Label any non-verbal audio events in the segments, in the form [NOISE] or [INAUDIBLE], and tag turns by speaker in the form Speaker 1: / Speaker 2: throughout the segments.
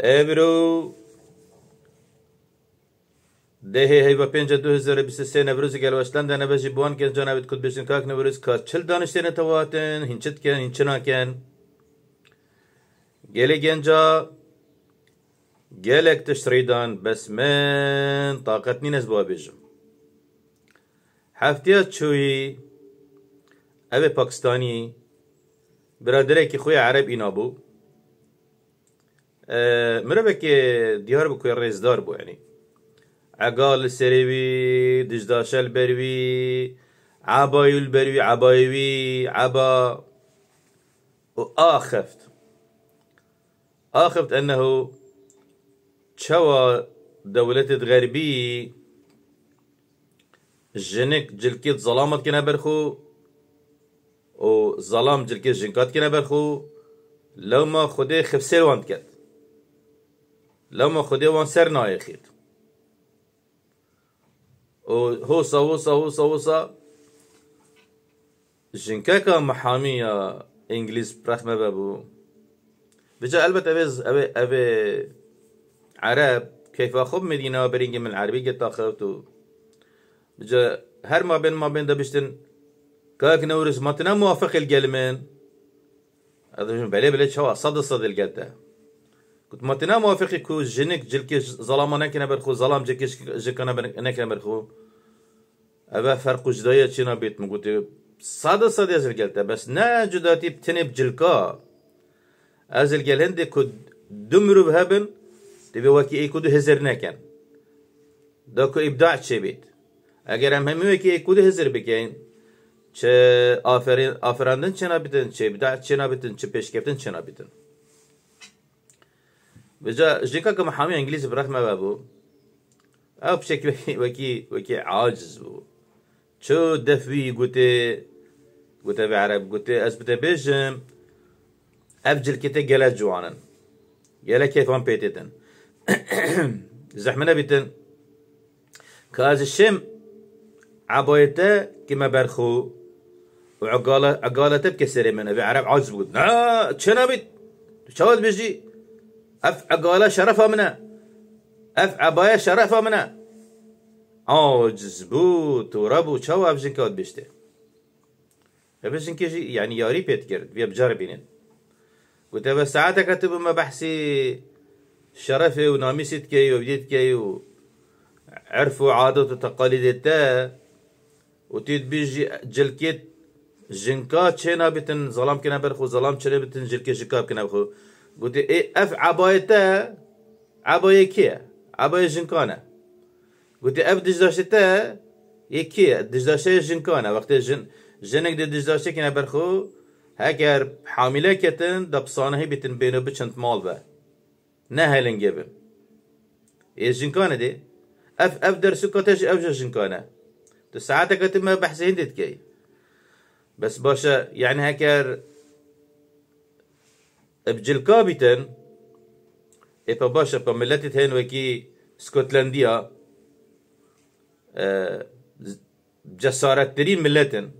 Speaker 1: امرو ده هی با پنج دو هزار بیست سه نبروز گلوشتن دن بجی بوان کن جنابت کد بیشین کاک نبروز کار چل دانشتن تواتن هنچت کن هنچنا کن گلی گنجا گلک تشریدان بس من طاقت نینز بوا بیشم هفته چوی اوه پاکستانی برادره که خوی عرب اینا بود آه، مربك ديار بكو ريزدار بو يعني عقال سريبي دجداش البروي عبايو البروي عبايوي عبا وآخفت آخفت أنه شوى دولة غربي جنك جلكيت ظلامت كنا برخو و ظلام جلكيت جنكات كنا برخو لو ما خده خفسير واند كت لما خدي وان سر نايخيد هو صا هو صا جنكاكا محامية انجليز برحمة بابو بجا البت ابيز ابي ابي عرب كيف اخب مدينة برينج من العربية تاخوتو بجا هر ما بين ما بين بشتن كاك نورس ما تنا موافق الجلمن هذا بلي بلي شوا صد صد الجده متنا موافقی کو جنک جلکی ظلام نکنه بر خو ظلام جکش جکنه بر نکنه بر خو اوه فرق جدایی چینا بیت مگوتی ساده ساده ازل گلته بس نه جداتی بتنب جلکا ازل گل هنده کو دمرو بهبن تبی وکی ای کدو هزر نکن دا کو ابداع چه بیت اگر هم همی وکی ای کدو هزر بکن چه آفرین آفراندن چه نبیتن چه ابداع چه نبیتن چه پیشکفتن چه نبیتن بجا جيكا كما حامي انجليز برخ ما بابو او بشك وكي وكي عاجز بو شو دفوي قوتي قوتي بعرب قوتي اثبت بيجم افجل كتا جلا جوانا جلا كيفان بيتتن [COUGHS] زحمنا بيتن كاز الشم عبايته كما برخو وعقالة عقالة بكسر منه بعرب عاجز بود نا شنو بيت شو بيجي أفعقالا شرفا منا أفعبايا شرفا منا عاجز بو تورب و چاو أفجن كود بيشته أفجن كيجي يعني ياري بيت كرد بيا بجار قلت بس ساعات كتب ما بحثي شرفي وناميسيت كي وبديت كي و عرفوا عادات وتقاليد تا وتيت بيجي جلكيت جنكات تشينا بتن ظلام كنا برخو ظلام تشينا بتن جلكي جكاب كنا برخو قلت ای اف عبايتا عباية کیه عباية جنكانة قلت اف دجداشتا یکیه دجداشة جنكانة وقتی جن جنگ دی دجداشة كنا برخو هكر حامله کتن دبصانه هي بتن بينو بچند مال با نه هلن گبم ای جنكانة دی اف اف درسو كتج اف جنكانة تو ساعت کتی ما بحث هندت كي بس باشه یعنی هكر بجل بجلكابيتن إبا باشا بقى ملتت هين وكي سكوتلنديا أه ترين ملتن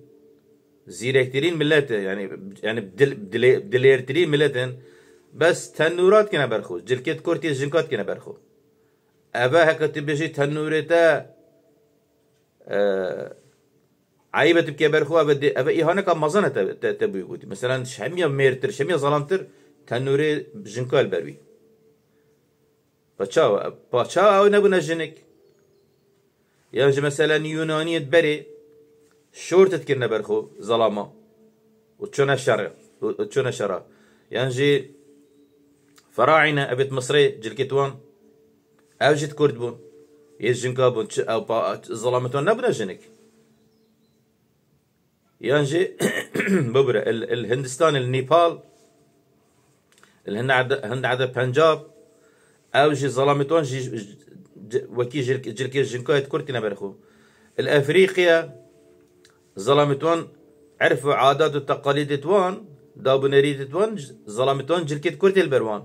Speaker 1: ترين ملتن يعني يعني بدل بدل بدليرترين ملتن بس تنورات كنا برخو جلكت كورتي جنكات كنا برخو أبا هكا تبجي تنورتا أه عيبة تبكي برخو أبا أبا إيهانك أمازنة تبوي قوتي مثلا شمية ميرتر شمية ظلامتر تنوري جنكال بروي باچاو باچاو او نبونا جنك يعني مثلا يونانية بري شورتت كرنا برخو ظلاما وچونا شرع وچونا شرع يعني فراعنا ابت مصري جلكتوان او جيت كورد بون يز جنكا بون او با ظلامتوان نبونا جنك يعني [COUGHS] ببرا الهندستان النيبال اللي هن هند هن عدا او جي ظلامتون جي وكي جلك جلك جنكايت كرتنا برخو الافريقيا ظلامتون عرفوا عادات وتقاليد توان نريد توان ظلامتون جلكت كرت البروان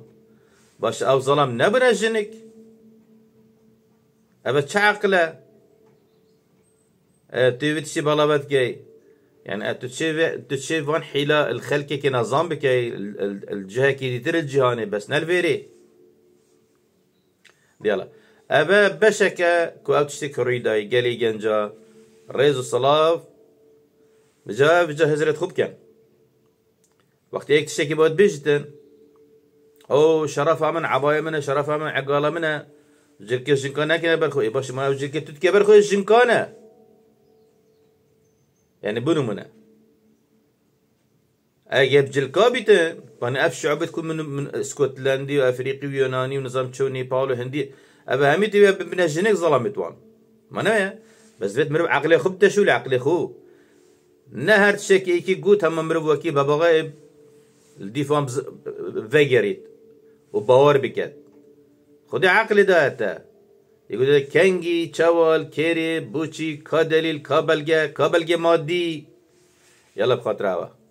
Speaker 1: باش او ظلام نبرا جنك ابا تشعقله أه، تيوتشي بلابات جاي يعني تو تتشيف وان حيلة الخلق كي نظام بكي الجهة كي ديتر الجهاني بس نالفيري يلا أبا بشكا كو أو تشتي كريداي يقالي جنجا ريزو صلاف بجا بجا هزرت خبكا وقت يك تشتكي بوت بيجتن او شرف من عباية منه شرف من عقالة منه جركي جنكانا كي نبرخو اي باش ما جركي تتكبر خوي جنكانة يعني بنمنا اجيب جلكابيته وانا يعني اف شعوب تكون من, من اسكتلندي وافريقي ويوناني ونظام تشو باولو هندي ابا همي تبي بنجنك ظلمت وان ما بس بيت مرب عقلي خوب تشو عقلي خو نهر تشيك ايكي قوت هم مرب وكي بابا بز... فيجريت وباور بكت خدي عقلي ده degudek kangi chavol keri buchi kodelil kobalga مادی یلا بخاطر xotiravi